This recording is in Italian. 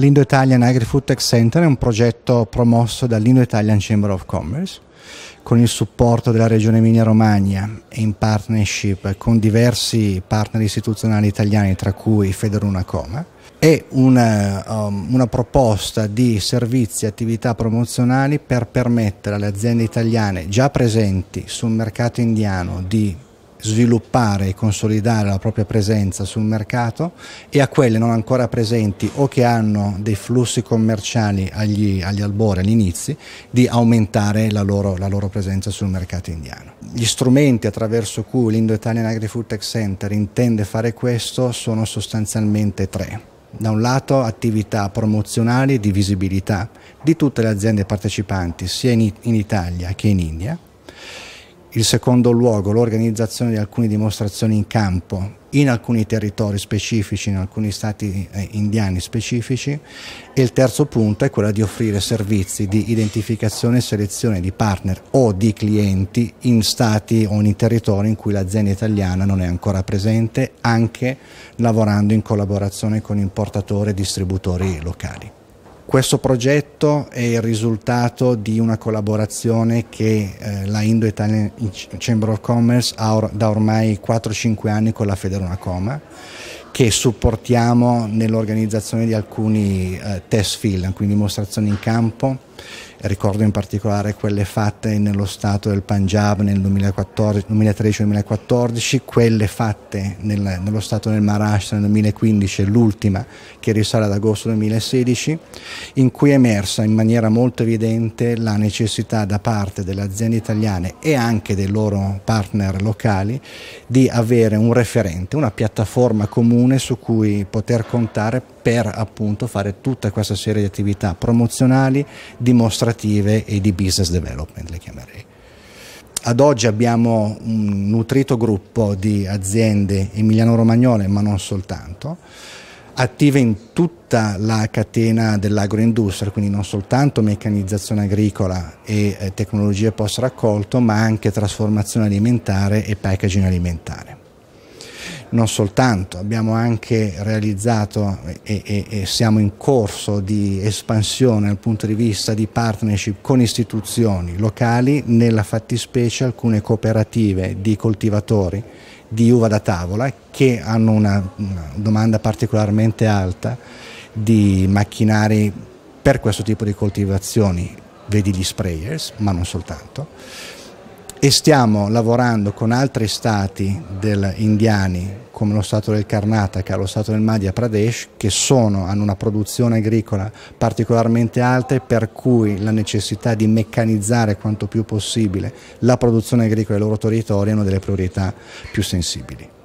L'Indo Italian Agri Food Tech Center è un progetto promosso dall'Indo Italian Chamber of Commerce con il supporto della Regione Emilia-Romagna e in partnership con diversi partner istituzionali italiani, tra cui Federuna Coma, è una, um, una, proposta di servizi e attività promozionali per permettere alle aziende italiane già presenti sul mercato indiano di sviluppare e consolidare la propria presenza sul mercato e a quelle non ancora presenti o che hanno dei flussi commerciali agli, agli albori, agli inizi, di aumentare la loro, la loro presenza sul mercato indiano. Gli strumenti attraverso cui l'Indo-Italian Agri-Food Tech Center intende fare questo sono sostanzialmente tre da un lato attività promozionali di visibilità di tutte le aziende partecipanti sia in, Italia che in India il secondo luogo, l'organizzazione di alcune dimostrazioni in campo in alcuni territori specifici, in alcuni stati eh, indiani specifici e il terzo punto è quello di offrire servizi di identificazione e selezione di partner o di clienti in stati o in territori in cui l'azienda italiana non è ancora presente, anche lavorando in collaborazione con importatori e distributori locali. Questo progetto è il risultato di una collaborazione che eh, la Indo Italian Chamber of Commerce ha or da ormai 4-5 anni con la Coma, che supportiamo nell'organizzazione di alcuni eh, test film, quindi dimostrazioni in campo ricordo in particolare quelle fatte nello stato del Punjab nel 2013-2014, quelle fatte nel, nello stato del Maharashtra nel 2015, l'ultima che risale ad agosto 2016, in cui è emersa in maniera molto evidente la necessità da parte delle aziende italiane e anche dei loro partner locali di avere un referente, una piattaforma comune su cui poter contare per appunto fare tutta questa serie di attività promozionali, di dimostrative e di business development, le chiamerei. Ad oggi abbiamo un nutrito gruppo di aziende emiliano-romagnole, ma non soltanto, attive in tutta la catena dell'agroindustria, quindi non soltanto meccanizzazione agricola e eh, tecnologie post raccolto, ma anche trasformazione alimentare e packaging alimentare non soltanto, abbiamo anche realizzato e, e, e, siamo in corso di espansione dal punto di vista di partnership con istituzioni locali, nella fattispecie alcune cooperative di coltivatori di uva da tavola che hanno una, una domanda particolarmente alta di macchinari per questo tipo di coltivazioni, vedi gli sprayers, ma non soltanto e stiamo lavorando con altri stati del, indiani come lo stato del Karnataka, lo stato del Madhya Pradesh, che sono, hanno una produzione agricola particolarmente alta per cui la necessità di meccanizzare quanto più possibile la produzione agricola dei loro territori è una delle priorità più sensibili.